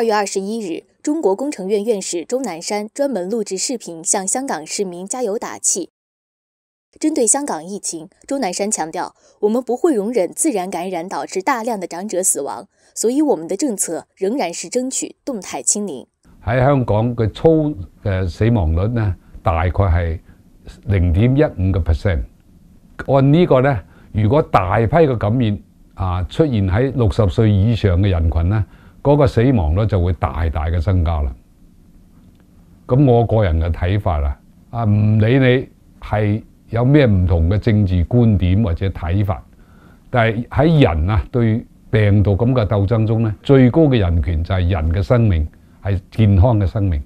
二月二十一日，中国工程院院士钟南山专门录制视频向香港市民加油打气。针对香港疫情，钟南山强调：“我们不会容忍自然感染导致大量的长者死亡，所以我们的政策仍然是争取动态清零。”喺香港嘅粗嘅死亡率呢，大概系零点一五个 percent。按呢个呢，如果大批嘅感染啊出现喺六十岁以上嘅人群呢。嗰個死亡咧就會大大嘅增加啦。咁我個人嘅睇法啦，啊唔理你係有咩唔同嘅政治觀點或者睇法，但係喺人啊對病毒咁嘅鬥爭中咧，最高嘅人權就係人嘅生命係健康嘅生命。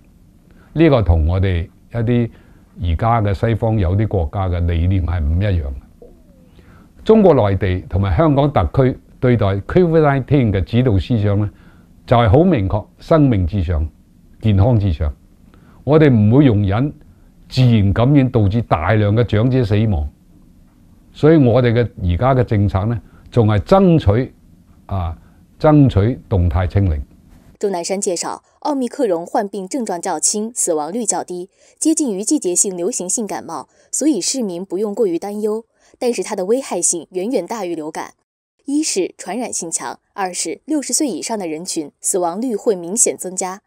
呢個同我哋一啲而家嘅西方有啲國家嘅理念係唔一樣中國內地同埋香港特區對待 COVID-19 嘅指導思想咧。就係好明確，生命至上，健康至上。我哋唔會容忍自然感染導致大量嘅長者死亡，所以我哋嘅而家嘅政策呢，仲係爭取啊，爭取動態清零。钟南山介紹，奧密克戎患病症狀較輕，死亡率較低，接近於季節性流行性感冒，所以市民不用過於擔憂。但是它的危害性遠遠大於流感，一是傳染性强，二是六十岁以上的人群死亡率会明显增加。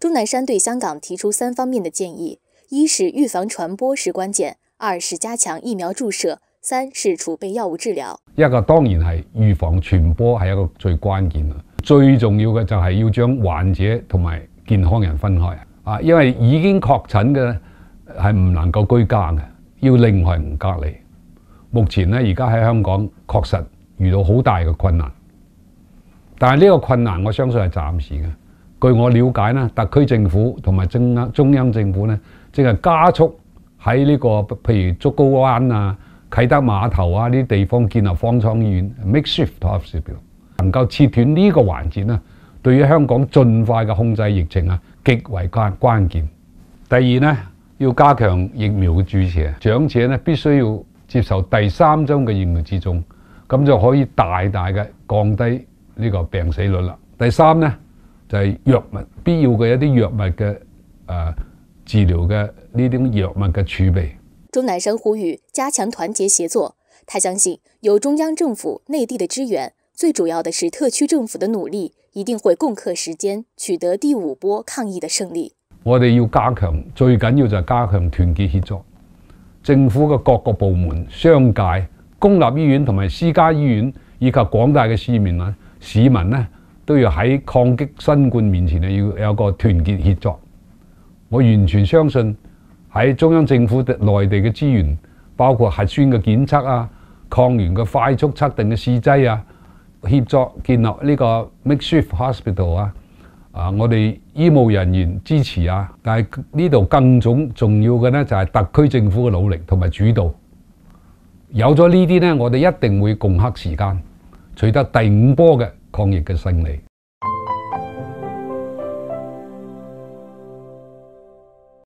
钟南山对香港提出三方面的建议：一是预防传播是关键；二是加强疫苗注射；三是储备药物治疗。一个当然系预防传播系一个最关键啊，最重要嘅就系要将患者同埋健康人分开啊。因为已经确诊嘅系唔能够居家嘅，要另外唔隔离。目前咧，而家喺香港确实遇到好大嘅困难。但係呢個困難，我相信係暫時嘅。據我了解咧，特區政府同埋中央中央政府咧，正係加速喺呢個譬如竹篙灣啊、啟德碼頭啊呢啲地方建立方艙醫院 （makeshift hospital），能夠切斷呢個環節咧，對於香港盡快嘅控制疫情啊，極為關關鍵。第二咧，要加強疫苗嘅注射，長者咧必須要接受第三針嘅疫苗接種，咁就可以大大嘅降低。呢個病死率啦。第三呢，就係藥物必要嘅一啲藥物嘅誒治療嘅呢啲藥物嘅儲備。鐘南山呼籲加強團結協作。他相信有中央政府內地的支援，最主要的是特區政府的努力，一定會共克時艱，取得第五波抗疫的勝利。我哋要加強，最緊要就係加強團結協作。政府嘅各個部門、商界、公立醫院同埋私家醫院以及廣大嘅市民咧。市民咧都要喺抗击新冠面前要有个团结协作。我完全相信喺中央政府、内地嘅资源，包括核酸嘅检测啊、抗原嘅快速测定嘅试剂啊，协作建立呢个 m a k e s h i f t Hospital 啊，啊，我哋医务人员支持啊。但系呢度更重重要嘅咧就系特区政府嘅努力同埋主导。有咗呢啲咧，我哋一定会共克时间。取得第五波嘅抗疫嘅胜利。